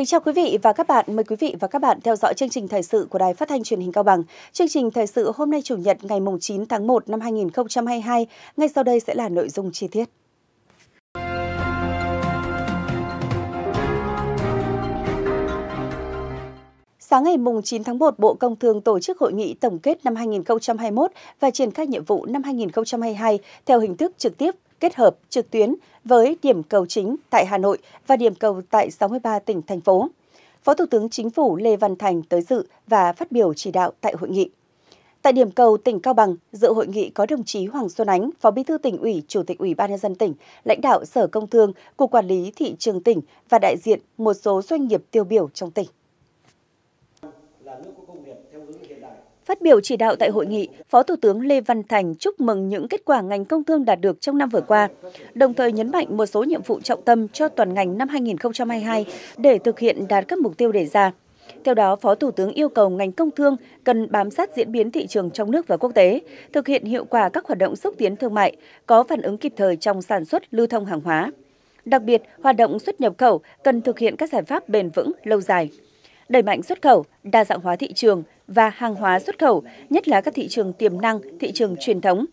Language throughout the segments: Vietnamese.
Kính chào quý vị và các bạn. Mời quý vị và các bạn theo dõi chương trình thời sự của Đài Phát thanh Truyền hình Cao Bằng. Chương trình thời sự hôm nay Chủ nhật ngày 9 tháng 1 năm 2022. Ngay sau đây sẽ là nội dung chi tiết. Sáng ngày 9 tháng 1, Bộ Công Thương tổ chức hội nghị tổng kết năm 2021 và triển khai nhiệm vụ năm 2022 theo hình thức trực tiếp kết hợp trực tuyến với điểm cầu chính tại Hà Nội và điểm cầu tại 63 tỉnh, thành phố. Phó Thủ tướng Chính phủ Lê Văn Thành tới dự và phát biểu chỉ đạo tại hội nghị. Tại điểm cầu tỉnh Cao Bằng, dự hội nghị có đồng chí Hoàng Xuân Ánh, Phó Bí thư tỉnh ủy, Chủ tịch Ủy ban nhân dân tỉnh, lãnh đạo Sở Công Thương, Cục Quản lý thị trường tỉnh và đại diện một số doanh nghiệp tiêu biểu trong tỉnh. Phát biểu chỉ đạo tại hội nghị, Phó Thủ tướng Lê Văn Thành chúc mừng những kết quả ngành công thương đạt được trong năm vừa qua, đồng thời nhấn mạnh một số nhiệm vụ trọng tâm cho toàn ngành năm 2022 để thực hiện đạt các mục tiêu đề ra. Theo đó, Phó Thủ tướng yêu cầu ngành công thương cần bám sát diễn biến thị trường trong nước và quốc tế, thực hiện hiệu quả các hoạt động xúc tiến thương mại, có phản ứng kịp thời trong sản xuất, lưu thông hàng hóa. Đặc biệt, hoạt động xuất nhập khẩu cần thực hiện các giải pháp bền vững, lâu dài đẩy mạnh xuất khẩu, đa dạng hóa thị trường và hàng hóa xuất khẩu, nhất là các thị trường tiềm năng, thị trường truyền thống,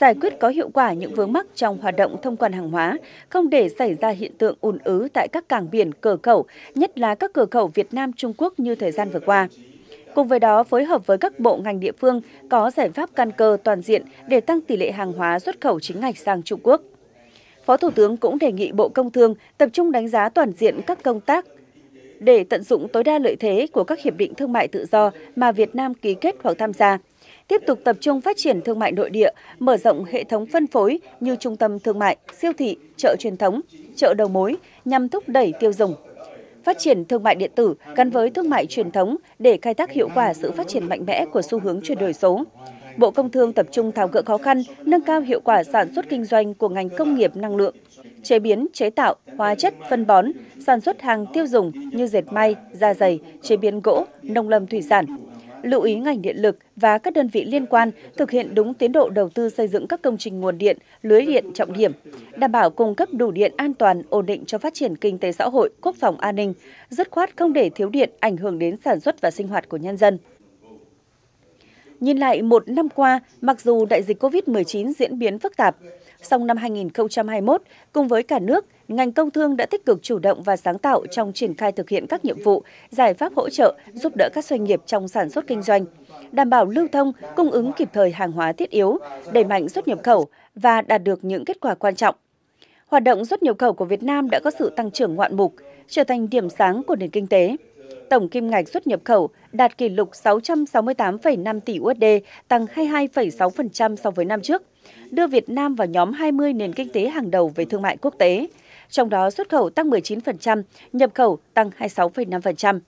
giải quyết có hiệu quả những vướng mắc trong hoạt động thông quan hàng hóa, không để xảy ra hiện tượng ùn ứ tại các cảng biển, cửa khẩu, nhất là các cửa khẩu Việt Nam Trung Quốc như thời gian vừa qua. Cùng với đó, phối hợp với các bộ ngành địa phương có giải pháp căn cơ toàn diện để tăng tỷ lệ hàng hóa xuất khẩu chính ngạch sang Trung Quốc. Phó Thủ tướng cũng đề nghị Bộ Công Thương tập trung đánh giá toàn diện các công tác để tận dụng tối đa lợi thế của các hiệp định thương mại tự do mà Việt Nam ký kết hoặc tham gia tiếp tục tập trung phát triển thương mại nội địa, mở rộng hệ thống phân phối như trung tâm thương mại, siêu thị, chợ truyền thống, chợ đầu mối nhằm thúc đẩy tiêu dùng. Phát triển thương mại điện tử gắn với thương mại truyền thống để khai thác hiệu quả sự phát triển mạnh mẽ của xu hướng chuyển đổi số. Bộ Công Thương tập trung tháo gỡ khó khăn, nâng cao hiệu quả sản xuất kinh doanh của ngành công nghiệp năng lượng, chế biến, chế tạo, hóa chất, phân bón, sản xuất hàng tiêu dùng như dệt may, da dày, chế biến gỗ, nông lâm thủy sản. Lưu ý ngành điện lực và các đơn vị liên quan thực hiện đúng tiến độ đầu tư xây dựng các công trình nguồn điện, lưới điện trọng điểm, đảm bảo cung cấp đủ điện an toàn, ổn định cho phát triển kinh tế xã hội, quốc phòng an ninh, dứt khoát không để thiếu điện ảnh hưởng đến sản xuất và sinh hoạt của nhân dân. Nhìn lại một năm qua, mặc dù đại dịch COVID-19 diễn biến phức tạp, Song năm 2021, cùng với cả nước, ngành công thương đã tích cực chủ động và sáng tạo trong triển khai thực hiện các nhiệm vụ, giải pháp hỗ trợ, giúp đỡ các doanh nghiệp trong sản xuất kinh doanh, đảm bảo lưu thông, cung ứng kịp thời hàng hóa thiết yếu, đẩy mạnh xuất nhập khẩu và đạt được những kết quả quan trọng. Hoạt động xuất nhập khẩu của Việt Nam đã có sự tăng trưởng ngoạn mục, trở thành điểm sáng của nền kinh tế. Tổng kim ngạch xuất nhập khẩu đạt kỷ lục 668,5 tỷ USD, tăng 22,6% so với năm trước đưa Việt Nam vào nhóm 20 nền kinh tế hàng đầu về thương mại quốc tế, trong đó xuất khẩu tăng 19%, nhập khẩu tăng 26,5%.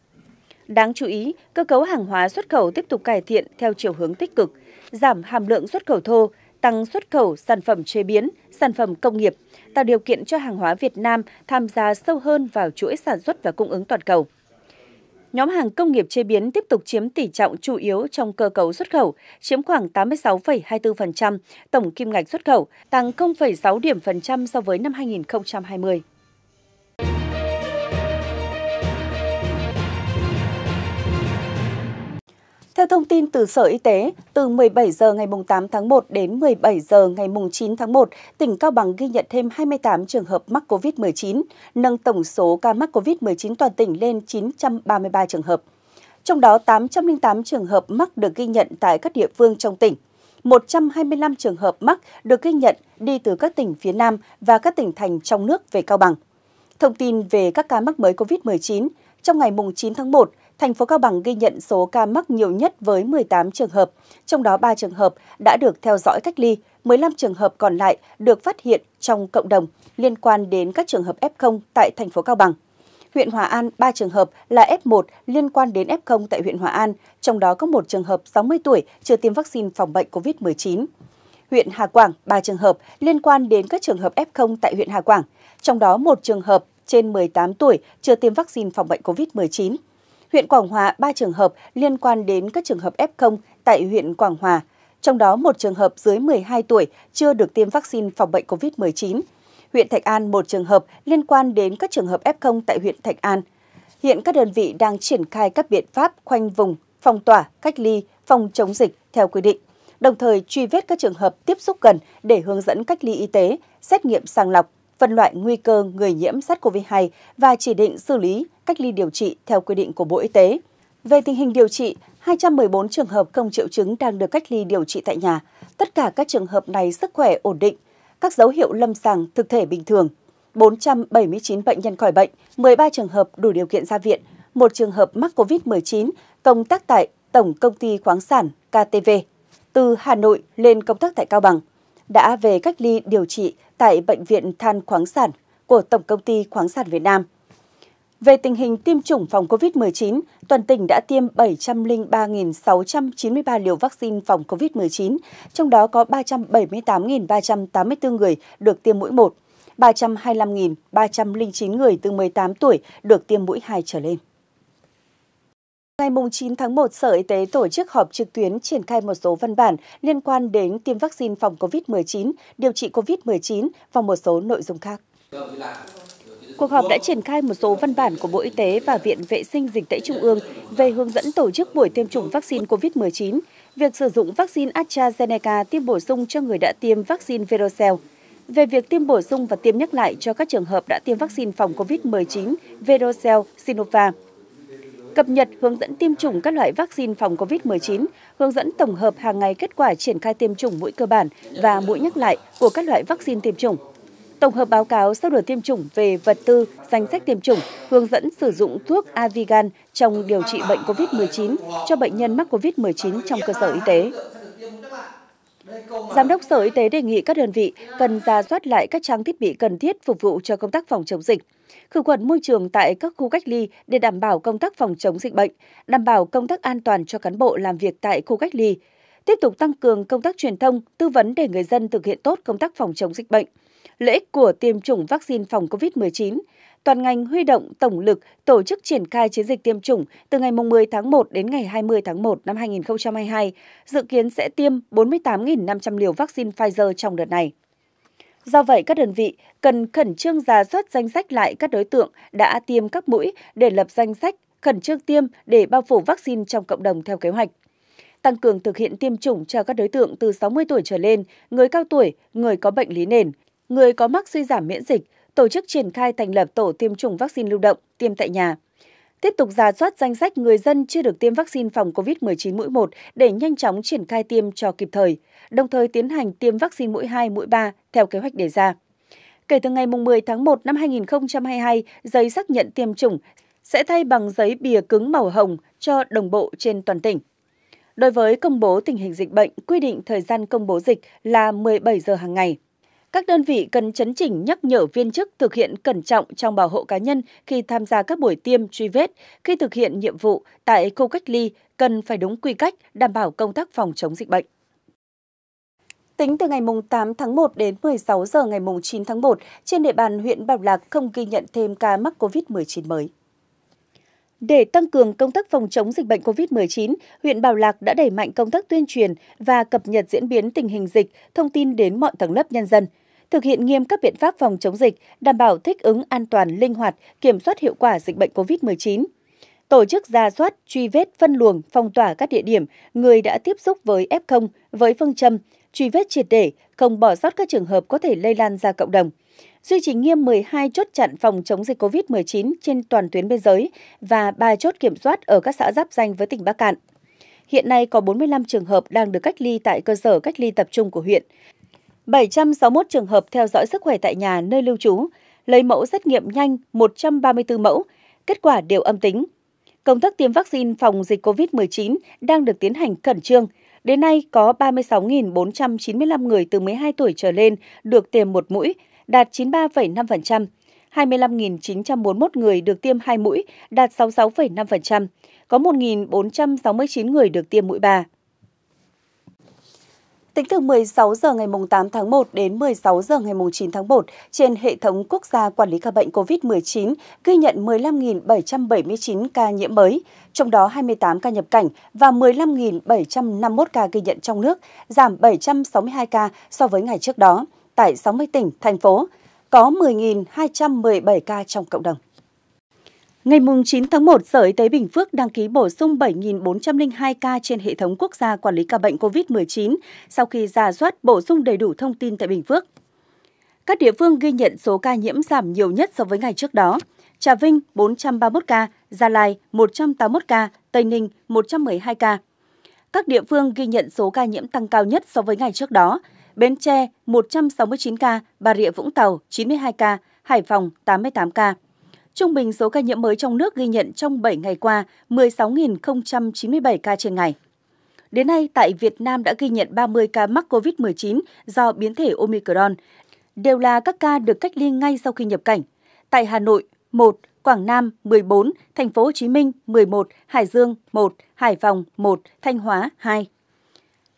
Đáng chú ý, cơ cấu hàng hóa xuất khẩu tiếp tục cải thiện theo chiều hướng tích cực, giảm hàm lượng xuất khẩu thô, tăng xuất khẩu sản phẩm chế biến, sản phẩm công nghiệp, tạo điều kiện cho hàng hóa Việt Nam tham gia sâu hơn vào chuỗi sản xuất và cung ứng toàn cầu nhóm hàng công nghiệp chế biến tiếp tục chiếm tỷ trọng chủ yếu trong cơ cấu xuất khẩu, chiếm khoảng 86,24% tổng kim ngạch xuất khẩu, tăng 0,6 điểm phần trăm so với năm 2020. Theo thông tin từ Sở Y tế, từ 17 giờ ngày 8 tháng 1 đến 17 giờ ngày 9 tháng 1, tỉnh Cao Bằng ghi nhận thêm 28 trường hợp mắc COVID-19, nâng tổng số ca mắc COVID-19 toàn tỉnh lên 933 trường hợp. Trong đó 808 trường hợp mắc được ghi nhận tại các địa phương trong tỉnh. 125 trường hợp mắc được ghi nhận đi từ các tỉnh phía Nam và các tỉnh thành trong nước về Cao Bằng. Thông tin về các ca mắc mới COVID-19, trong ngày 9 tháng 1, thành phố Cao Bằng ghi nhận số ca mắc nhiều nhất với 18 trường hợp, trong đó 3 trường hợp đã được theo dõi cách ly, 15 trường hợp còn lại được phát hiện trong cộng đồng liên quan đến các trường hợp F0 tại thành phố Cao Bằng. Huyện Hòa An 3 trường hợp là F1 liên quan đến F0 tại huyện Hòa An, trong đó có một trường hợp 60 tuổi chưa tiêm vaccine phòng bệnh COVID-19 huyện Hà Quảng 3 trường hợp liên quan đến các trường hợp F0 tại huyện Hà Quảng, trong đó một trường hợp trên 18 tuổi chưa tiêm vaccine phòng bệnh COVID-19 huyện Quảng Hòa 3 trường hợp liên quan đến các trường hợp F0 tại huyện Quảng Hòa, trong đó một trường hợp dưới 12 tuổi chưa được tiêm vaccine phòng bệnh COVID-19. Huyện Thạch An một trường hợp liên quan đến các trường hợp F0 tại huyện Thạch An. Hiện các đơn vị đang triển khai các biện pháp khoanh vùng, phong tỏa, cách ly, phòng chống dịch theo quy định, đồng thời truy vết các trường hợp tiếp xúc gần để hướng dẫn cách ly y tế, xét nghiệm sàng lọc, phân loại nguy cơ người nhiễm SARS-CoV-2 và chỉ định xử lý cách ly điều trị theo quy định của Bộ Y tế. Về tình hình điều trị, 214 trường hợp không triệu chứng đang được cách ly điều trị tại nhà. Tất cả các trường hợp này sức khỏe ổn định, các dấu hiệu lâm sàng thực thể bình thường. 479 bệnh nhân khỏi bệnh, 13 trường hợp đủ điều kiện ra viện, một trường hợp mắc COVID-19 công tác tại Tổng Công ty Khoáng sản KTV từ Hà Nội lên công tác tại Cao Bằng, đã về cách ly điều trị tại Bệnh viện Than khoáng sản của Tổng Công ty Khoáng sản Việt Nam. Về tình hình tiêm chủng phòng COVID-19, toàn tỉnh đã tiêm 703.693 liều vaccine phòng COVID-19, trong đó có 378.384 người được tiêm mũi 1, 325.309 người từ 18 tuổi được tiêm mũi 2 trở lên. Ngày 9 tháng 1, Sở Y tế tổ chức họp trực tuyến triển khai một số văn bản liên quan đến tiêm vaccine phòng COVID-19, điều trị COVID-19 và một số nội dung khác. Cuộc họp đã triển khai một số văn bản của Bộ Y tế và Viện Vệ sinh Dịch tễ Trung ương về hướng dẫn tổ chức buổi tiêm chủng vaccine COVID-19, việc sử dụng vaccine AstraZeneca tiêm bổ sung cho người đã tiêm vaccine Verocell, về việc tiêm bổ sung và tiêm nhắc lại cho các trường hợp đã tiêm vaccine phòng COVID-19 Verocell Sinovac cập nhật hướng dẫn tiêm chủng các loại vaccine phòng COVID-19, hướng dẫn tổng hợp hàng ngày kết quả triển khai tiêm chủng mũi cơ bản và mũi nhắc lại của các loại vaccine tiêm chủng. Tổng hợp báo cáo sau đợt tiêm chủng về vật tư, danh sách tiêm chủng, hướng dẫn sử dụng thuốc Avigan trong điều trị bệnh COVID-19 cho bệnh nhân mắc COVID-19 trong cơ sở y tế. Giám đốc Sở Y tế đề nghị các đơn vị cần ra soát lại các trang thiết bị cần thiết phục vụ cho công tác phòng chống dịch, khử khuẩn môi trường tại các khu cách ly để đảm bảo công tác phòng chống dịch bệnh, đảm bảo công tác an toàn cho cán bộ làm việc tại khu cách ly, tiếp tục tăng cường công tác truyền thông, tư vấn để người dân thực hiện tốt công tác phòng chống dịch bệnh. Lợi ích của tiêm chủng vaccine phòng COVID-19, toàn ngành huy động tổng lực tổ chức triển khai chiến dịch tiêm chủng từ ngày 10 tháng 1 đến ngày 20 tháng 1 năm 2022, dự kiến sẽ tiêm 48.500 liều vaccine Pfizer trong đợt này. Do vậy, các đơn vị cần khẩn trương ra soát danh sách lại các đối tượng đã tiêm các mũi để lập danh sách khẩn trương tiêm để bao phủ vaccine trong cộng đồng theo kế hoạch. Tăng cường thực hiện tiêm chủng cho các đối tượng từ 60 tuổi trở lên, người cao tuổi, người có bệnh lý nền, người có mắc suy giảm miễn dịch, tổ chức triển khai thành lập tổ tiêm chủng vaccine lưu động, tiêm tại nhà tiếp tục ra soát danh sách người dân chưa được tiêm vaccine phòng COVID-19 mũi 1 để nhanh chóng triển khai tiêm cho kịp thời, đồng thời tiến hành tiêm vaccine mũi 2, mũi 3 theo kế hoạch đề ra. Kể từ ngày 10 tháng 1 năm 2022, giấy xác nhận tiêm chủng sẽ thay bằng giấy bìa cứng màu hồng cho đồng bộ trên toàn tỉnh. Đối với công bố tình hình dịch bệnh, quy định thời gian công bố dịch là 17 giờ hàng ngày. Các đơn vị cần chấn chỉnh nhắc nhở viên chức thực hiện cẩn trọng trong bảo hộ cá nhân khi tham gia các buổi tiêm truy vết, khi thực hiện nhiệm vụ tại khu cách ly cần phải đúng quy cách, đảm bảo công tác phòng chống dịch bệnh. Tính từ ngày 8 tháng 1 đến 16 giờ ngày 9 tháng 1, trên địa bàn huyện Bảo Lạc không ghi nhận thêm ca mắc COVID-19 mới. Để tăng cường công tác phòng chống dịch bệnh COVID-19, huyện Bảo Lạc đã đẩy mạnh công tác tuyên truyền và cập nhật diễn biến tình hình dịch, thông tin đến mọi tầng lớp nhân dân – thực hiện nghiêm các biện pháp phòng chống dịch, đảm bảo thích ứng an toàn, linh hoạt, kiểm soát hiệu quả dịch bệnh COVID-19 tổ chức ra soát, truy vết, phân luồng, phong tỏa các địa điểm người đã tiếp xúc với F0 với phương châm truy vết triệt để, không bỏ sót các trường hợp có thể lây lan ra cộng đồng. Duy trì nghiêm 12 chốt chặn phòng chống dịch COVID-19 trên toàn tuyến biên giới và 3 chốt kiểm soát ở các xã giáp danh với tỉnh Bắc Cạn. Hiện nay có 45 trường hợp đang được cách ly tại cơ sở cách ly tập trung của huyện. 761 trường hợp theo dõi sức khỏe tại nhà nơi lưu trú, lấy mẫu xét nghiệm nhanh 134 mẫu, kết quả đều âm tính. Công tác tiêm vaccine phòng dịch COVID-19 đang được tiến hành khẩn trương. Đến nay, có 36.495 người từ 12 tuổi trở lên được tiêm một mũi, đạt 93,5%. 25.941 người được tiêm hai mũi, đạt 66,5%. Có 1.469 người được tiêm mũi ba. Tính từ 16 giờ ngày 8 tháng 1 đến 16 giờ ngày 9 tháng 1, trên hệ thống quốc gia quản lý ca bệnh COVID-19 ghi nhận 15.779 ca nhiễm mới, trong đó 28 ca nhập cảnh và 15.751 ca ghi nhận trong nước, giảm 762 ca so với ngày trước đó tại 60 tỉnh, thành phố, có 10.217 ca trong cộng đồng. Ngày 9 tháng 1, Sở Y tế Bình Phước đăng ký bổ sung 7.402 ca trên hệ thống quốc gia quản lý ca bệnh COVID-19 sau khi ra soát bổ sung đầy đủ thông tin tại Bình Phước. Các địa phương ghi nhận số ca nhiễm giảm nhiều nhất so với ngày trước đó. Trà Vinh 431 ca, Gia Lai 181 ca, Tây Ninh 112 ca. Các địa phương ghi nhận số ca nhiễm tăng cao nhất so với ngày trước đó. Bến Tre 169 ca, Bà Rịa Vũng Tàu 92 ca, Hải Phòng 88 ca. Trung bình số ca nhiễm mới trong nước ghi nhận trong 7 ngày qua 16.097 ca trên ngày. Đến nay, tại Việt Nam đã ghi nhận 30 ca mắc COVID-19 do biến thể Omicron, đều là các ca được cách ly ngay sau khi nhập cảnh. Tại Hà Nội, 1, Quảng Nam 14, Thành phố Hồ Chí Minh 11, Hải Dương 1, Hải Phòng 1, Thanh Hóa 2.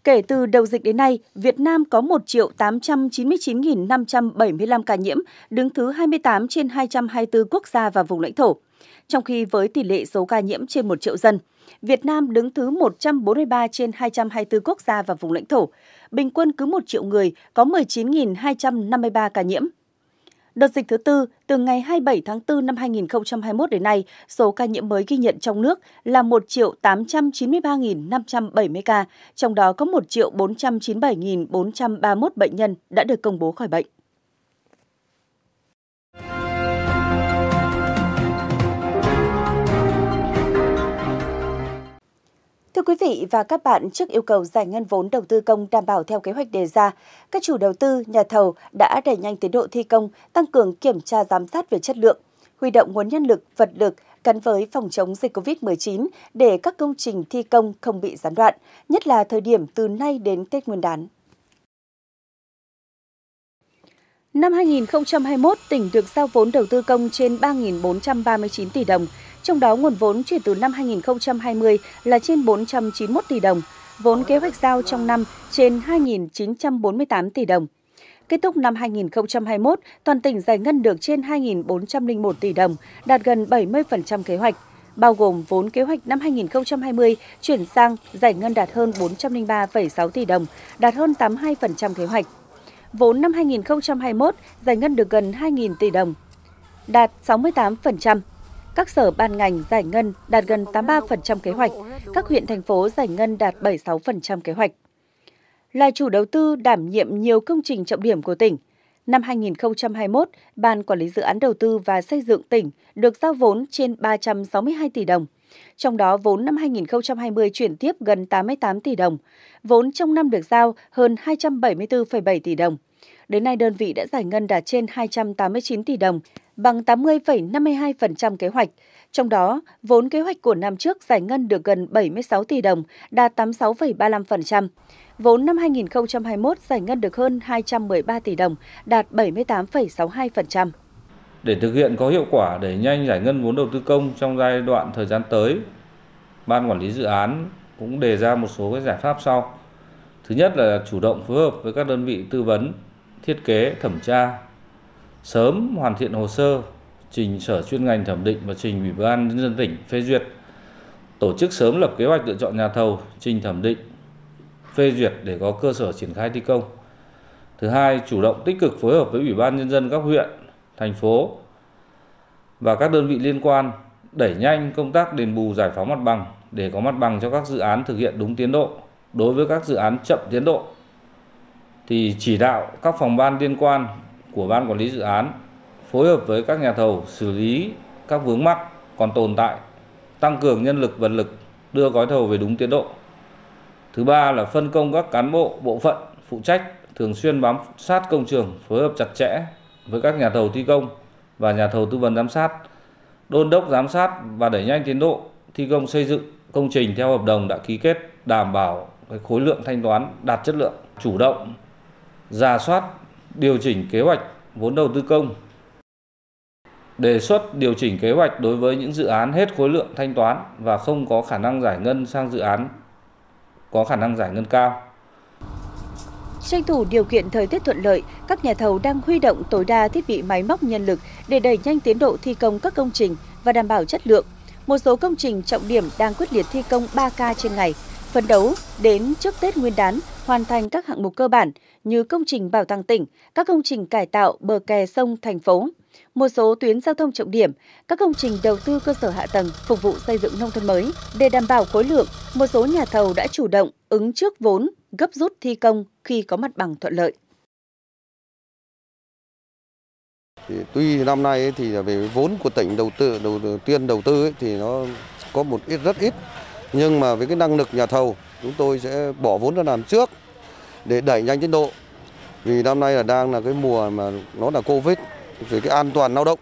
Kể từ đầu dịch đến nay, Việt Nam có 1.899.575 ca nhiễm, đứng thứ 28 trên 224 quốc gia và vùng lãnh thổ. Trong khi với tỷ lệ số ca nhiễm trên 1 triệu dân, Việt Nam đứng thứ 143 trên 224 quốc gia và vùng lãnh thổ. Bình quân cứ 1 triệu người có 19.253 ca nhiễm. Đợt dịch thứ tư, từ ngày 27 tháng 4 năm 2021 đến nay, số ca nhiễm mới ghi nhận trong nước là 1 893.570 ca, trong đó có 1 497.431 bệnh nhân đã được công bố khỏi bệnh. Thưa quý vị và các bạn, trước yêu cầu giải ngân vốn đầu tư công đảm bảo theo kế hoạch đề ra, các chủ đầu tư, nhà thầu đã đẩy nhanh tiến độ thi công, tăng cường kiểm tra giám sát về chất lượng, huy động nguồn nhân lực, vật lực gắn với phòng chống dịch COVID-19 để các công trình thi công không bị gián đoạn, nhất là thời điểm từ nay đến Tết Nguyên đán. Năm 2021, tỉnh được giao vốn đầu tư công trên 3.439 tỷ đồng, trong đó nguồn vốn chuyển từ năm 2020 là trên 491 tỷ đồng, vốn kế hoạch giao trong năm trên 2.948 tỷ đồng. Kết thúc năm 2021, toàn tỉnh giải ngân được trên 2.401 tỷ đồng, đạt gần 70% kế hoạch, bao gồm vốn kế hoạch năm 2020 chuyển sang giải ngân đạt hơn 403,6 tỷ đồng, đạt hơn 82% kế hoạch. Vốn năm 2021 giải ngân được gần 2.000 tỷ đồng, đạt 68%. Các sở ban ngành giải ngân đạt gần 83% kế hoạch, các huyện thành phố giải ngân đạt 76% kế hoạch. Là chủ đầu tư đảm nhiệm nhiều công trình trọng điểm của tỉnh, năm 2021, Ban Quản lý Dự án Đầu tư và Xây dựng tỉnh được giao vốn trên 362 tỷ đồng. Trong đó, vốn năm 2020 chuyển tiếp gần 88 tỷ đồng, vốn trong năm được giao hơn 274,7 tỷ đồng. Đến nay, đơn vị đã giải ngân đạt trên 289 tỷ đồng, bằng 80,52% kế hoạch. Trong đó, vốn kế hoạch của năm trước giải ngân được gần 76 tỷ đồng, đạt 86,35%. Vốn năm 2021 giải ngân được hơn 213 tỷ đồng, đạt 78,62%. Để thực hiện có hiệu quả để nhanh giải ngân vốn đầu tư công trong giai đoạn thời gian tới, Ban Quản lý Dự án cũng đề ra một số cái giải pháp sau. Thứ nhất là chủ động phối hợp với các đơn vị tư vấn, thiết kế, thẩm tra, sớm hoàn thiện hồ sơ trình sở chuyên ngành thẩm định và trình ủy ban nhân dân tỉnh phê duyệt tổ chức sớm lập kế hoạch lựa chọn nhà thầu trình thẩm định phê duyệt để có cơ sở triển khai thi công thứ hai chủ động tích cực phối hợp với ủy ban nhân dân các huyện thành phố và các đơn vị liên quan đẩy nhanh công tác đền bù giải phóng mặt bằng để có mặt bằng cho các dự án thực hiện đúng tiến độ đối với các dự án chậm tiến độ thì chỉ đạo các phòng ban liên quan của ban quản lý dự án phối hợp với các nhà thầu xử lý các vướng mắc còn tồn tại, tăng cường nhân lực vật lực đưa gói thầu về đúng tiến độ. Thứ ba là phân công các cán bộ bộ phận phụ trách thường xuyên bám sát công trường, phối hợp chặt chẽ với các nhà thầu thi công và nhà thầu tư vấn giám sát, đôn đốc giám sát và đẩy nhanh tiến độ thi công xây dựng công trình theo hợp đồng đã ký kết, đảm bảo khối lượng thanh toán đạt chất lượng, chủ động giả soát điều chỉnh kế hoạch vốn đầu tư công, đề xuất điều chỉnh kế hoạch đối với những dự án hết khối lượng thanh toán và không có khả năng giải ngân sang dự án có khả năng giải ngân cao. Tranh thủ điều kiện thời tiết thuận lợi, các nhà thầu đang huy động tối đa thiết bị máy móc nhân lực để đẩy nhanh tiến độ thi công các công trình và đảm bảo chất lượng. Một số công trình trọng điểm đang quyết liệt thi công 3K trên ngày, phấn đấu đến trước Tết Nguyên đán hoàn thành các hạng mục cơ bản như công trình bảo tàng tỉnh, các công trình cải tạo bờ kè sông thành phố, một số tuyến giao thông trọng điểm, các công trình đầu tư cơ sở hạ tầng phục vụ xây dựng nông thôn mới. Để đảm bảo khối lượng, một số nhà thầu đã chủ động ứng trước vốn, gấp rút thi công khi có mặt bằng thuận lợi. Thì tuy năm nay thì về vốn của tỉnh đầu tư đầu, tiên đầu tư thì nó có một ít rất ít nhưng mà với cái năng lực nhà thầu, chúng tôi sẽ bỏ vốn ra làm trước để đẩy nhanh tiến độ. Vì năm nay là đang là cái mùa mà nó là Covid, về cái an toàn lao động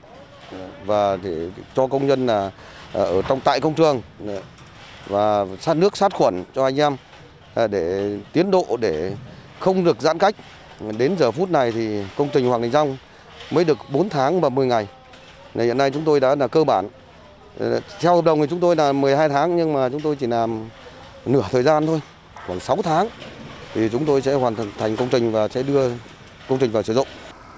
và để cho công nhân là à, ở trong tại công trường và sát nước sát khuẩn cho anh em à, để tiến độ để không được giãn cách. Đến giờ phút này thì công trình Hoàng Đình Dông mới được 4 tháng và 10 ngày. Hiện nay chúng tôi đã là cơ bản theo hợp đồng thì chúng tôi là 12 tháng nhưng mà chúng tôi chỉ làm nửa thời gian thôi, khoảng 6 tháng thì chúng tôi sẽ hoàn thành công trình và sẽ đưa công trình vào sử dụng.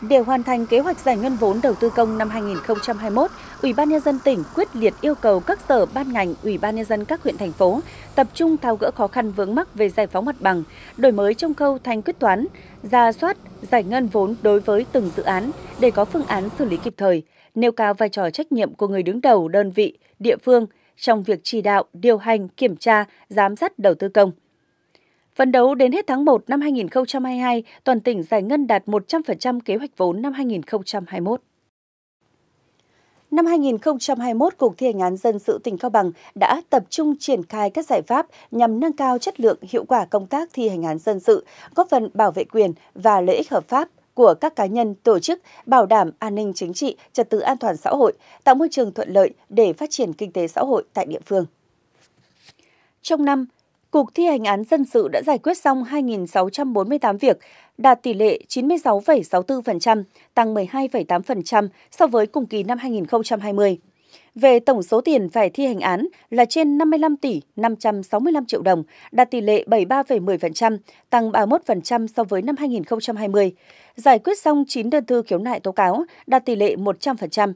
Để hoàn thành kế hoạch giải ngân vốn đầu tư công năm 2021, Ủy ban nhân dân tỉnh quyết liệt yêu cầu các sở ban ngành, Ủy ban nhân dân các huyện thành phố tập trung tháo gỡ khó khăn vướng mắc về giải phóng mặt bằng, đổi mới trong khâu thanh quyết toán, ra soát giải ngân vốn đối với từng dự án để có phương án xử lý kịp thời nêu cao vai trò trách nhiệm của người đứng đầu đơn vị, địa phương trong việc chỉ đạo, điều hành, kiểm tra, giám sát đầu tư công. Phấn đấu đến hết tháng 1 năm 2022, toàn tỉnh giải ngân đạt 100% kế hoạch vốn năm 2021. Năm 2021, Cục Thi hành án dân sự tỉnh Cao Bằng đã tập trung triển khai các giải pháp nhằm nâng cao chất lượng hiệu quả công tác thi hành án dân sự, góp phần bảo vệ quyền và lợi ích hợp pháp của các cá nhân, tổ chức, bảo đảm an ninh chính trị, trật tự an toàn xã hội, tạo môi trường thuận lợi để phát triển kinh tế xã hội tại địa phương. Trong năm, Cục thi hành án dân sự đã giải quyết xong 2.648 việc, đạt tỷ lệ 96,64%, tăng 12,8% so với cùng kỳ năm 2020. Về tổng số tiền phải thi hành án là trên 55 tỷ 565 triệu đồng, đạt tỷ lệ 73,10%, tăng 31% so với năm 2020. Giải quyết xong 9 đơn thư khiếu nại tố cáo, đạt tỷ lệ 100%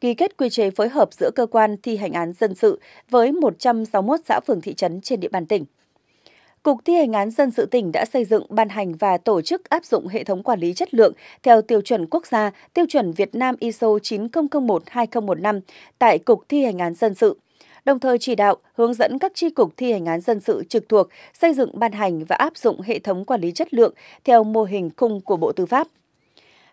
ký kết quy chế phối hợp giữa cơ quan thi hành án dân sự với 161 xã phường thị trấn trên địa bàn tỉnh. Cục thi hành án dân sự tỉnh đã xây dựng, ban hành và tổ chức áp dụng hệ thống quản lý chất lượng theo tiêu chuẩn quốc gia, tiêu chuẩn Việt Nam ISO 9001-2015 tại Cục thi hành án dân sự đồng thời chỉ đạo hướng dẫn các tri cục thi hành án dân sự trực thuộc xây dựng ban hành và áp dụng hệ thống quản lý chất lượng theo mô hình khung của Bộ Tư pháp.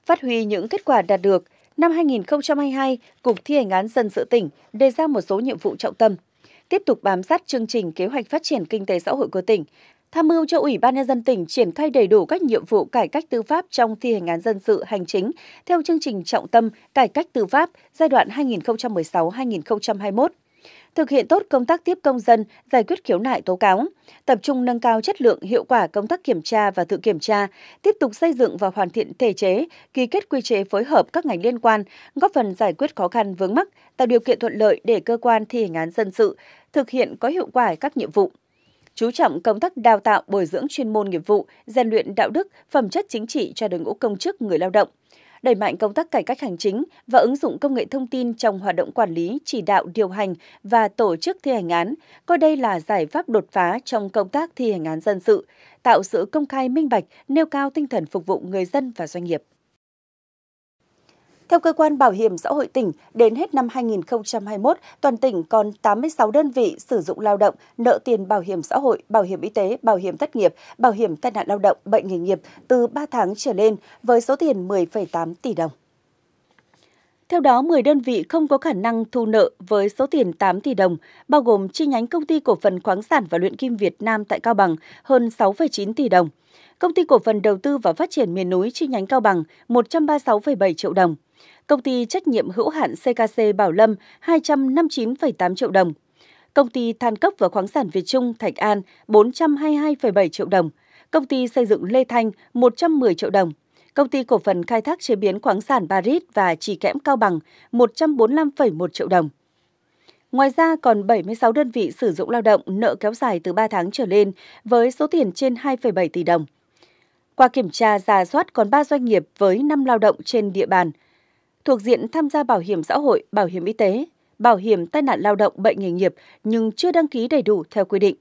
Phát huy những kết quả đạt được, năm 2022, Cục thi hành án dân sự tỉnh đề ra một số nhiệm vụ trọng tâm – tiếp tục bám sát chương trình kế hoạch phát triển kinh tế xã hội của tỉnh, tham mưu cho Ủy ban nhân dân tỉnh triển khai đầy đủ các nhiệm vụ cải cách tư pháp trong thi hành án dân sự hành chính theo chương trình trọng tâm cải cách tư pháp giai đoạn 2016-2021 thực hiện tốt công tác tiếp công dân, giải quyết khiếu nại tố cáo, tập trung nâng cao chất lượng, hiệu quả công tác kiểm tra và tự kiểm tra, tiếp tục xây dựng và hoàn thiện thể chế, ký kết quy chế phối hợp các ngành liên quan, góp phần giải quyết khó khăn vướng mắc, tạo điều kiện thuận lợi để cơ quan thi hành án dân sự thực hiện có hiệu quả các nhiệm vụ chú trọng công tác đào tạo bồi dưỡng chuyên môn nghiệp vụ, rèn luyện đạo đức, phẩm chất chính trị cho đội ngũ công chức người lao động – đẩy mạnh công tác cải cách hành chính và ứng dụng công nghệ thông tin trong hoạt động quản lý, chỉ đạo điều hành và tổ chức thi hành án, coi đây là giải pháp đột phá trong công tác thi hành án dân sự, tạo sự công khai minh bạch, nêu cao tinh thần phục vụ người dân và doanh nghiệp. Theo cơ quan Bảo hiểm xã hội tỉnh, đến hết năm 2021, toàn tỉnh còn 86 đơn vị sử dụng lao động nợ tiền bảo hiểm xã hội, bảo hiểm y tế, bảo hiểm thất nghiệp, bảo hiểm tai nạn lao động, bệnh nghề nghiệp từ 3 tháng trở lên với số tiền 10,8 tỷ đồng. Theo đó, 10 đơn vị không có khả năng thu nợ với số tiền 8 tỷ đồng, bao gồm chi nhánh công ty cổ phần khoáng sản và luyện kim Việt Nam tại Cao Bằng hơn 6,9 tỷ đồng. Công ty cổ phần đầu tư và phát triển miền núi chi nhánh Cao Bằng 136,7 triệu đồng. Công ty trách nhiệm hữu hạn CKC Bảo Lâm 259,8 triệu đồng. Công ty than cốc và khoáng sản Việt Trung Thạch An 422,7 triệu đồng. Công ty xây dựng Lê Thanh 110 triệu đồng. Công ty cổ phần khai thác chế biến khoáng sản Barit và Trì Kẽm Cao Bằng 145,1 triệu đồng. Ngoài ra còn 76 đơn vị sử dụng lao động nợ kéo dài từ 3 tháng trở lên với số tiền trên 2,7 tỷ đồng. Qua kiểm tra giả soát còn 3 doanh nghiệp với 5 lao động trên địa bàn, thuộc diện tham gia bảo hiểm xã hội, bảo hiểm y tế, bảo hiểm tai nạn lao động bệnh nghề nghiệp nhưng chưa đăng ký đầy đủ theo quy định.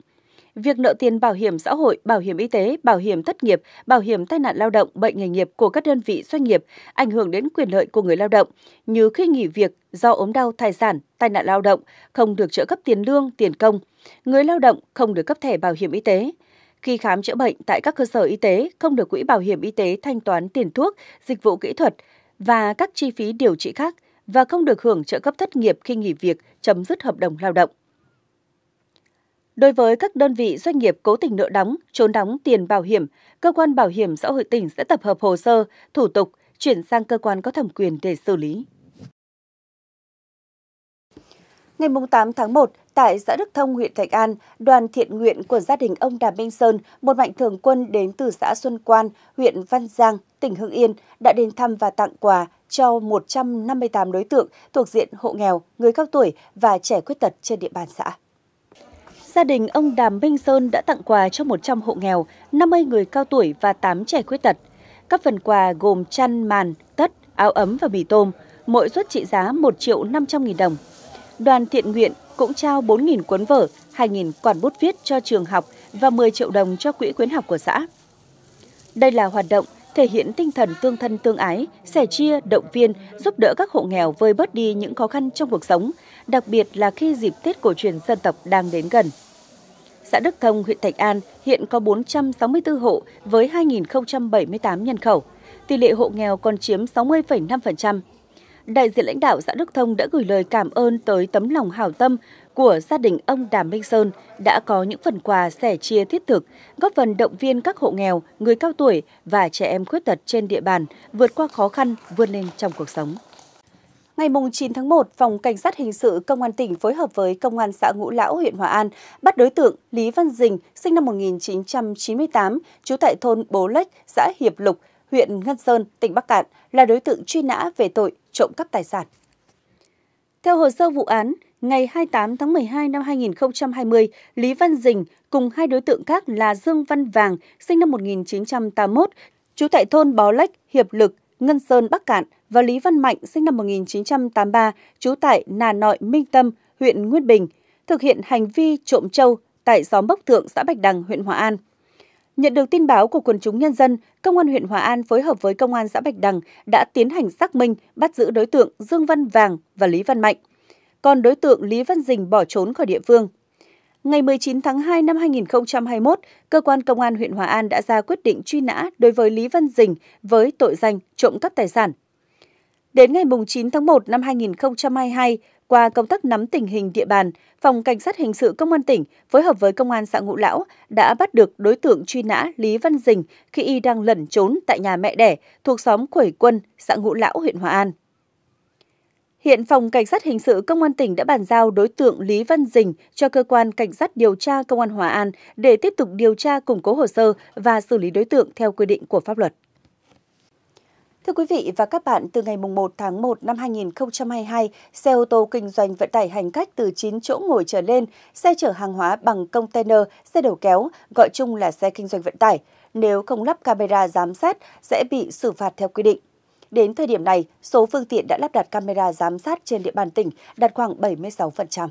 Việc nợ tiền bảo hiểm xã hội, bảo hiểm y tế, bảo hiểm thất nghiệp, bảo hiểm tai nạn lao động, bệnh nghề nghiệp của các đơn vị doanh nghiệp ảnh hưởng đến quyền lợi của người lao động như khi nghỉ việc do ốm đau thai sản, tai nạn lao động, không được trợ cấp tiền lương, tiền công. Người lao động không được cấp thẻ bảo hiểm y tế, khi khám chữa bệnh tại các cơ sở y tế không được quỹ bảo hiểm y tế thanh toán tiền thuốc, dịch vụ kỹ thuật và các chi phí điều trị khác và không được hưởng trợ cấp thất nghiệp khi nghỉ việc, chấm dứt hợp đồng lao động. Đối với các đơn vị doanh nghiệp cố tình nợ đóng, trốn đóng tiền bảo hiểm, cơ quan bảo hiểm xã hội tỉnh sẽ tập hợp hồ sơ, thủ tục chuyển sang cơ quan có thẩm quyền để xử lý. Ngày 8 tháng 1, tại xã Đức Thông, huyện Thạch An, đoàn thiện nguyện của gia đình ông Đàm Minh Sơn, một mạnh thường quân đến từ xã Xuân Quan, huyện Văn Giang, tỉnh Hưng Yên, đã đến thăm và tặng quà cho 158 đối tượng thuộc diện hộ nghèo, người cao tuổi và trẻ khuyết tật trên địa bàn xã. Gia đình ông Đàm Minh Sơn đã tặng quà cho 100 hộ nghèo, 50 người cao tuổi và 8 trẻ khuyết tật. Các phần quà gồm chăn, màn, tất, áo ấm và mì tôm, mỗi suất trị giá 1 triệu 500 nghìn đồng đoàn thiện nguyện cũng trao 4.000 cuốn vở, 2.000 quản bút viết cho trường học và 10 triệu đồng cho quỹ khuyến học của xã. Đây là hoạt động thể hiện tinh thần tương thân tương ái, sẻ chia, động viên, giúp đỡ các hộ nghèo vơi bớt đi những khó khăn trong cuộc sống, đặc biệt là khi dịp Tết cổ truyền dân tộc đang đến gần. Xã Đức Thông, huyện Thạch An hiện có 464 hộ với 2.078 nhân khẩu. Tỷ lệ hộ nghèo còn chiếm 60,5% đại diện lãnh đạo xã Đức Thông đã gửi lời cảm ơn tới tấm lòng hảo tâm của gia đình ông Đàm Minh Sơn đã có những phần quà sẻ chia thiết thực, góp phần động viên các hộ nghèo, người cao tuổi và trẻ em khuyết tật trên địa bàn vượt qua khó khăn, vươn lên trong cuộc sống. Ngày 9 tháng 1, Phòng Cảnh sát Hình sự Công an tỉnh phối hợp với Công an xã Ngũ Lão, huyện Hòa An bắt đối tượng Lý Văn Dình, sinh năm 1998, trú tại thôn Bố Lách, xã Hiệp Lục, huyện Ngân Sơn, tỉnh Bắc Cạn là đối tượng truy nã về tội trộm cắp tài sản. Theo hồ sơ vụ án, ngày 28 tháng 12 năm 2020, Lý Văn Dình cùng hai đối tượng khác là Dương Văn Vàng, sinh năm 1981, trú tại thôn Bó Lách, Hiệp Lực, Ngân Sơn, Bắc Cạn và Lý Văn Mạnh, sinh năm 1983, trú tại Nà Nội, Minh Tâm, huyện Nguyên Bình, thực hiện hành vi trộm trâu tại xóm Bốc Thượng, xã Bạch Đằng, huyện Hòa An. Nhận được tin báo của quần chúng nhân dân, Công an huyện Hòa An phối hợp với Công an xã Bạch Đằng đã tiến hành xác minh, bắt giữ đối tượng Dương Văn Vàng và Lý Văn Mạnh. Còn đối tượng Lý Văn Dình bỏ trốn khỏi địa phương. Ngày 19 tháng 2 năm 2021, cơ quan công an huyện Hòa An đã ra quyết định truy nã đối với Lý Văn Dình với tội danh trộm cắp tài sản. Đến ngày 9 tháng 1 năm 2022, qua công tác nắm tình hình địa bàn, Phòng Cảnh sát Hình sự Công an tỉnh phối hợp với Công an xã Ngũ Lão đã bắt được đối tượng truy nã Lý Văn Dình khi y đang lẩn trốn tại nhà mẹ đẻ thuộc xóm Quẩy Quân, xã Ngũ Lão, huyện Hòa An. Hiện Phòng Cảnh sát Hình sự Công an tỉnh đã bàn giao đối tượng Lý Văn Dình cho Cơ quan Cảnh sát điều tra Công an Hòa An để tiếp tục điều tra củng cố hồ sơ và xử lý đối tượng theo quy định của pháp luật. Thưa quý vị và các bạn, từ ngày 1 tháng 1 năm 2022, xe ô tô kinh doanh vận tải hành khách từ 9 chỗ ngồi trở lên, xe chở hàng hóa bằng container, xe đầu kéo, gọi chung là xe kinh doanh vận tải, nếu không lắp camera giám sát sẽ bị xử phạt theo quy định. Đến thời điểm này, số phương tiện đã lắp đặt camera giám sát trên địa bàn tỉnh đạt khoảng 76%.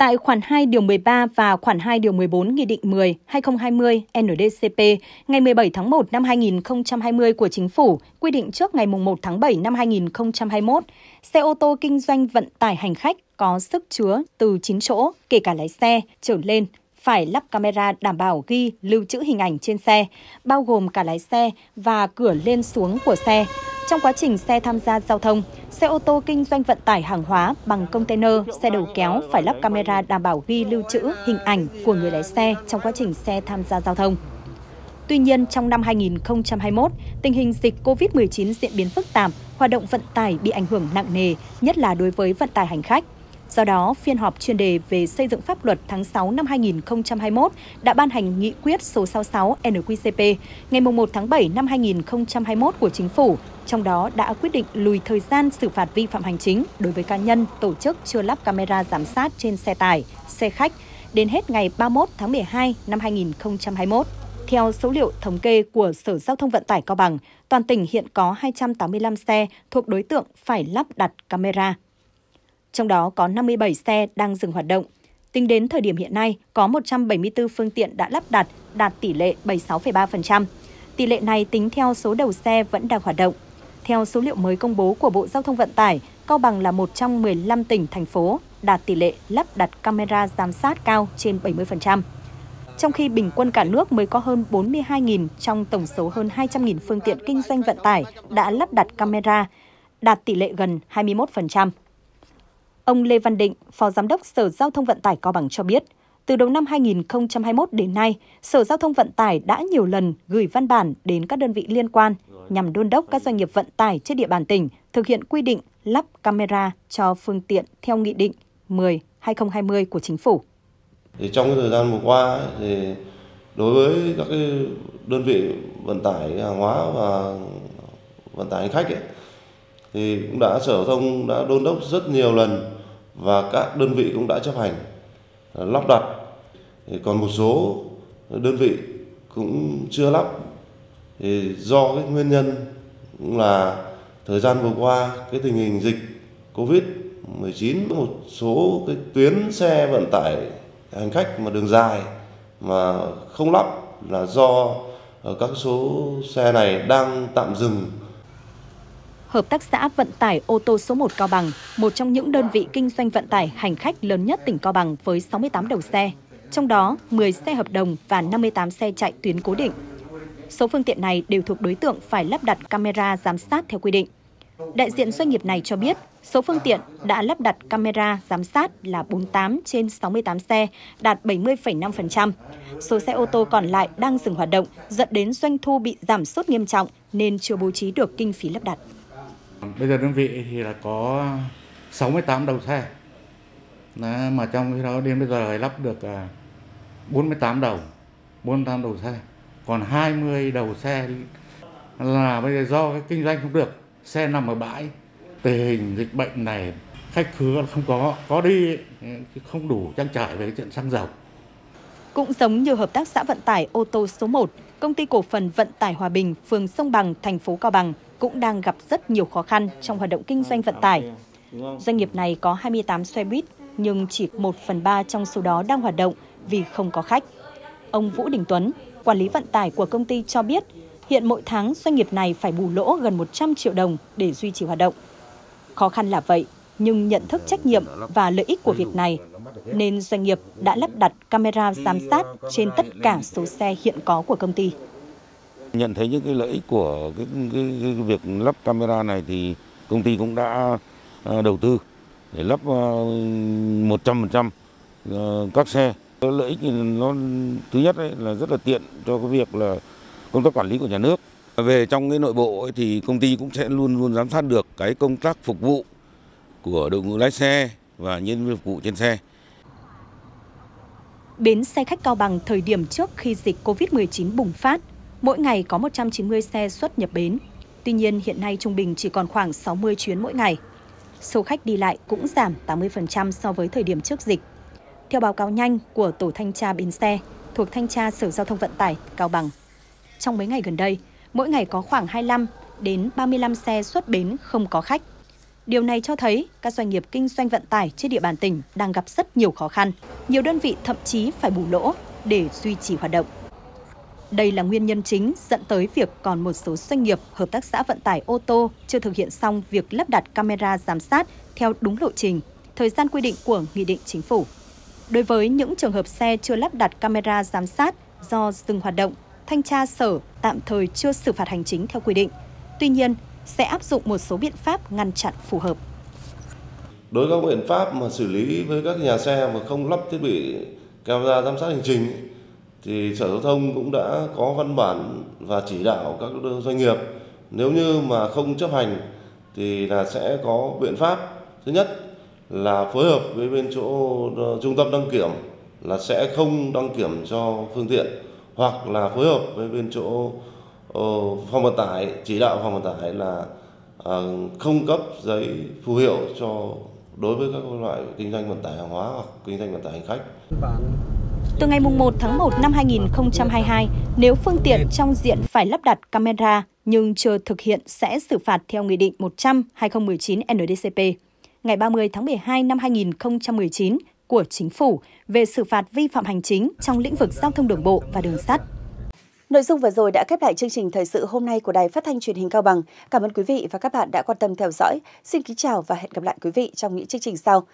Tại khoản 2 điều 13 và khoản 2 điều 14 Nghị định 10 2020 NDCP ngày 17 tháng 1 năm 2020 của Chính phủ quy định trước ngày 1 tháng 7 năm 2021, xe ô tô kinh doanh vận tải hành khách có sức chứa từ 9 chỗ, kể cả lái xe, trở lên, phải lắp camera đảm bảo ghi lưu trữ hình ảnh trên xe, bao gồm cả lái xe và cửa lên xuống của xe. Trong quá trình xe tham gia giao thông, xe ô tô kinh doanh vận tải hàng hóa bằng container, xe đầu kéo phải lắp camera đảm bảo ghi lưu trữ hình ảnh của người lái xe trong quá trình xe tham gia giao thông. Tuy nhiên, trong năm 2021, tình hình dịch COVID-19 diễn biến phức tạp, hoạt động vận tải bị ảnh hưởng nặng nề, nhất là đối với vận tải hành khách. Do đó, phiên họp chuyên đề về xây dựng pháp luật tháng 6 năm 2021 đã ban hành nghị quyết số 66 NQCP ngày 1 tháng 7 năm 2021 của Chính phủ, trong đó đã quyết định lùi thời gian xử phạt vi phạm hành chính đối với cá nhân, tổ chức chưa lắp camera giám sát trên xe tải, xe khách đến hết ngày 31 tháng 12 năm 2021. Theo số liệu thống kê của Sở Giao thông Vận tải Cao Bằng, toàn tỉnh hiện có 285 xe thuộc đối tượng phải lắp đặt camera trong đó có 57 xe đang dừng hoạt động. Tính đến thời điểm hiện nay, có 174 phương tiện đã lắp đặt, đạt tỷ lệ 76,3%. Tỷ lệ này tính theo số đầu xe vẫn đang hoạt động. Theo số liệu mới công bố của Bộ Giao thông Vận tải, Cao Bằng là một trong 15 tỉnh, thành phố đạt tỷ lệ lắp đặt camera giám sát cao trên 70%. Trong khi bình quân cả nước mới có hơn 42.000 trong tổng số hơn 200.000 phương tiện kinh doanh vận tải đã lắp đặt camera, đạt tỷ lệ gần 21%. Ông Lê Văn Định, Phó Giám đốc Sở Giao thông Vận tải Cao Bằng cho biết, từ đầu năm 2021 đến nay, Sở Giao thông Vận tải đã nhiều lần gửi văn bản đến các đơn vị liên quan nhằm đôn đốc các doanh nghiệp vận tải trên địa bàn tỉnh thực hiện quy định lắp camera cho phương tiện theo Nghị định 10-2020 của Chính phủ. Thì trong cái thời gian vừa qua, thì đối với các cái đơn vị vận tải hàng hóa và vận tải hành khách ấy, thì cũng đã sở thông đã đôn đốc rất nhiều lần và các đơn vị cũng đã chấp hành à, lắp đặt còn một số đơn vị cũng chưa lắp thì do cái nguyên nhân cũng là thời gian vừa qua cái tình hình dịch covid 19 một số cái tuyến xe vận tải hành khách mà đường dài mà không lắp là do à, các số xe này đang tạm dừng Hợp tác xã Vận tải ô tô số 1 Cao Bằng, một trong những đơn vị kinh doanh vận tải hành khách lớn nhất tỉnh Cao Bằng với 68 đầu xe, trong đó 10 xe hợp đồng và 58 xe chạy tuyến cố định. Số phương tiện này đều thuộc đối tượng phải lắp đặt camera giám sát theo quy định. Đại diện doanh nghiệp này cho biết, số phương tiện đã lắp đặt camera giám sát là 48 trên 68 xe, đạt 70,5%. Số xe ô tô còn lại đang dừng hoạt động, dẫn đến doanh thu bị giảm sút nghiêm trọng nên chưa bố trí được kinh phí lắp đặt. Bây giờ đơn vị thì là có 68 đầu xe, Đó, mà trong khi đó đến bây giờ lắp được 48 à, đầu, 48 đầu xe, còn 20 đầu xe là bây giờ do cái kinh doanh không được, xe nằm ở bãi, tình hình dịch bệnh này khách khứa không có, có đi không đủ trang trải về cái chuyện xăng dầu. Cũng giống như hợp tác xã vận tải ô tô số 1, công ty cổ phần vận tải Hòa Bình, phường Sông Bằng, thành phố Cao Bằng, cũng đang gặp rất nhiều khó khăn trong hoạt động kinh doanh vận tải. Doanh nghiệp này có 28 xe buýt, nhưng chỉ 1 phần 3 trong số đó đang hoạt động vì không có khách. Ông Vũ Đình Tuấn, quản lý vận tải của công ty cho biết, hiện mỗi tháng doanh nghiệp này phải bù lỗ gần 100 triệu đồng để duy trì hoạt động. Khó khăn là vậy, nhưng nhận thức trách nhiệm và lợi ích của việc này, nên doanh nghiệp đã lắp đặt camera giám sát trên tất cả số xe hiện có của công ty. Nhận thấy những cái lợi ích của cái, cái, cái việc lắp camera này thì công ty cũng đã à, đầu tư để lắp 100% à, à, các xe. Lợi ích nó thứ nhất ấy là rất là tiện cho cái việc là công tác quản lý của nhà nước. Về trong cái nội bộ ấy thì công ty cũng sẽ luôn luôn giám sát được cái công tác phục vụ của đội ngũ lái xe và nhân viên phục vụ trên xe. Bến xe khách Cao Bằng thời điểm trước khi dịch Covid-19 bùng phát mỗi ngày có 190 xe xuất nhập bến. Tuy nhiên, hiện nay trung bình chỉ còn khoảng 60 chuyến mỗi ngày. Số khách đi lại cũng giảm 80% so với thời điểm trước dịch. Theo báo cáo nhanh của Tổ thanh tra bến xe thuộc thanh tra Sở Giao thông Vận tải Cao Bằng, trong mấy ngày gần đây, mỗi ngày có khoảng 25 đến 35 xe xuất bến không có khách. Điều này cho thấy các doanh nghiệp kinh doanh vận tải trên địa bàn tỉnh đang gặp rất nhiều khó khăn. Nhiều đơn vị thậm chí phải bù lỗ để duy trì hoạt động. Đây là nguyên nhân chính dẫn tới việc còn một số doanh nghiệp, hợp tác xã vận tải ô tô chưa thực hiện xong việc lắp đặt camera giám sát theo đúng lộ trình, thời gian quy định của Nghị định Chính phủ. Đối với những trường hợp xe chưa lắp đặt camera giám sát do dừng hoạt động, thanh tra sở tạm thời chưa xử phạt hành chính theo quy định. Tuy nhiên, sẽ áp dụng một số biện pháp ngăn chặn phù hợp. Đối với các biện pháp mà xử lý với các nhà xe mà không lắp thiết bị camera giám sát hành trình thì sở giao thông cũng đã có văn bản và chỉ đạo các doanh nghiệp nếu như mà không chấp hành thì là sẽ có biện pháp thứ nhất là phối hợp với bên chỗ ờ, trung tâm đăng kiểm là sẽ không đăng kiểm cho phương tiện hoặc là phối hợp với bên chỗ ờ, phòng vận tải chỉ đạo phòng vận tải là ờ, không cấp giấy phù hiệu cho đối với các loại kinh doanh vận tải hàng hóa hoặc kinh doanh vận tải hành khách từ ngày 1 tháng 1 năm 2022, nếu phương tiện trong diện phải lắp đặt camera nhưng chưa thực hiện sẽ xử phạt theo Nghị định 100-2019-NDCP ngày 30 tháng 12 năm 2019 của Chính phủ về xử phạt vi phạm hành chính trong lĩnh vực giao thông đường bộ và đường sắt. Nội dung vừa rồi đã khép lại chương trình thời sự hôm nay của Đài Phát thanh Truyền hình Cao Bằng. Cảm ơn quý vị và các bạn đã quan tâm theo dõi. Xin kính chào và hẹn gặp lại quý vị trong những chương trình sau.